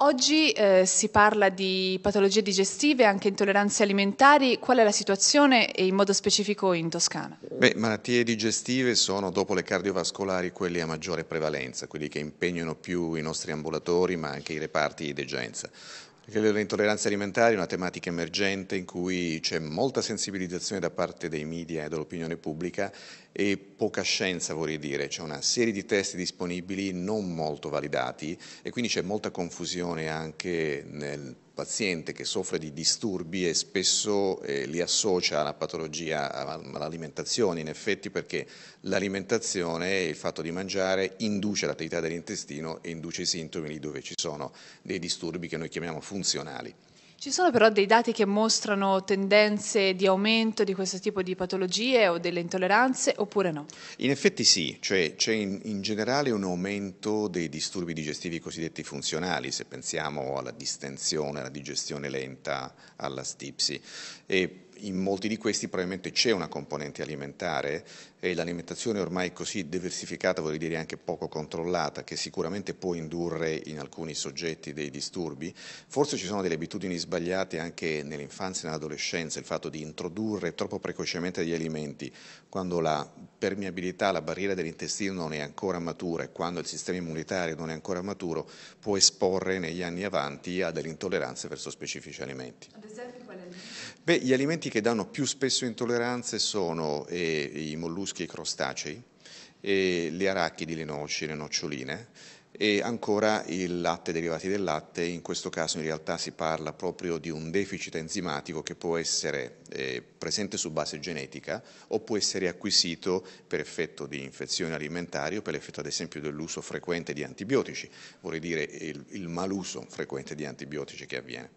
Oggi eh, si parla di patologie digestive, anche intolleranze alimentari. Qual è la situazione e in modo specifico in Toscana? Beh, malattie digestive sono, dopo le cardiovascolari, quelle a maggiore prevalenza, quelli che impegnano più i nostri ambulatori ma anche i reparti di degenza delle intolleranze alimentari è una tematica emergente in cui c'è molta sensibilizzazione da parte dei media e dell'opinione pubblica e poca scienza vorrei dire, c'è una serie di test disponibili non molto validati e quindi c'è molta confusione anche nel paziente che soffre di disturbi e spesso eh, li associa alla patologia, all'alimentazione in effetti perché l'alimentazione e il fatto di mangiare induce l'attività dell'intestino e induce i sintomi lì dove ci sono dei disturbi che noi chiamiamo funzionali. Ci sono però dei dati che mostrano tendenze di aumento di questo tipo di patologie o delle intolleranze oppure no? In effetti sì, cioè c'è in, in generale un aumento dei disturbi digestivi cosiddetti funzionali, se pensiamo alla distensione, alla digestione lenta, alla stipsi. E in molti di questi probabilmente c'è una componente alimentare e l'alimentazione ormai così diversificata, vorrei dire anche poco controllata, che sicuramente può indurre in alcuni soggetti dei disturbi. Forse ci sono delle abitudini sbagliate anche nell'infanzia e nell'adolescenza, il fatto di introdurre troppo precocemente gli alimenti quando la permeabilità, la barriera dell'intestino non è ancora matura e quando il sistema immunitario non è ancora maturo può esporre negli anni avanti a delle intolleranze verso specifici alimenti. Ad esempio Beh, gli alimenti che danno più spesso intolleranze sono eh, i molluschi e i crostacei, eh, le arachidi, le noci, le noccioline e ancora il latte, derivati del latte, in questo caso in realtà si parla proprio di un deficit enzimatico che può essere eh, presente su base genetica o può essere acquisito per effetto di infezioni alimentari o per effetto ad esempio dell'uso frequente di antibiotici, vorrei dire il, il maluso frequente di antibiotici che avviene.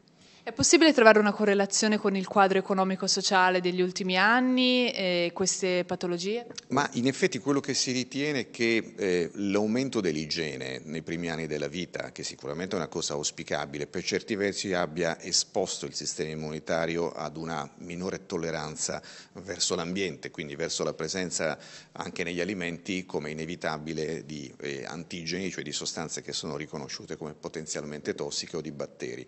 È possibile trovare una correlazione con il quadro economico-sociale degli ultimi anni e queste patologie? Ma in effetti quello che si ritiene è che eh, l'aumento dell'igiene nei primi anni della vita, che sicuramente è una cosa auspicabile, per certi versi abbia esposto il sistema immunitario ad una minore tolleranza verso l'ambiente, quindi verso la presenza anche negli alimenti come inevitabile di eh, antigeni, cioè di sostanze che sono riconosciute come potenzialmente tossiche o di batteri.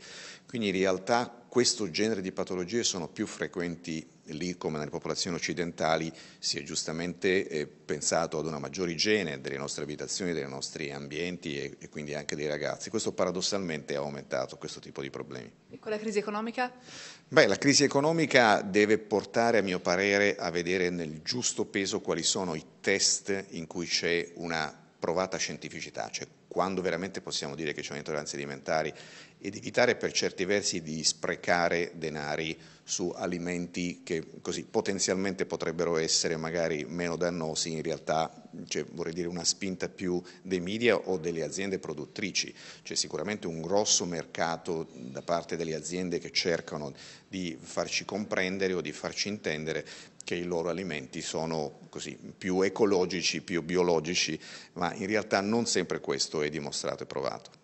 Quindi in realtà questo genere di patologie sono più frequenti lì come nelle popolazioni occidentali, si è giustamente eh, pensato ad una maggiore igiene delle nostre abitazioni, dei nostri ambienti e, e, quindi anche dei ragazzi. Questo paradossalmente ha aumentato questo tipo di problemi. E con la crisi economica? Beh, la crisi economica deve portare a mio parere a vedere nel giusto peso quali sono i test in cui c'è una provata scientificità, cioè quando veramente possiamo dire che c'è un'intolleranza alimentare ed evitare per certi versi di sprecare denari su alimenti che così potenzialmente potrebbero essere magari meno dannosi, in realtà cioè, vorrei dire una spinta più dei media o delle aziende produttrici. C'è sicuramente un grosso mercato da parte delle aziende che cercano di farci comprendere o di farci intendere che i loro alimenti sono così, più ecologici, più biologici, ma in realtà non sempre questo è dimostrato e provato.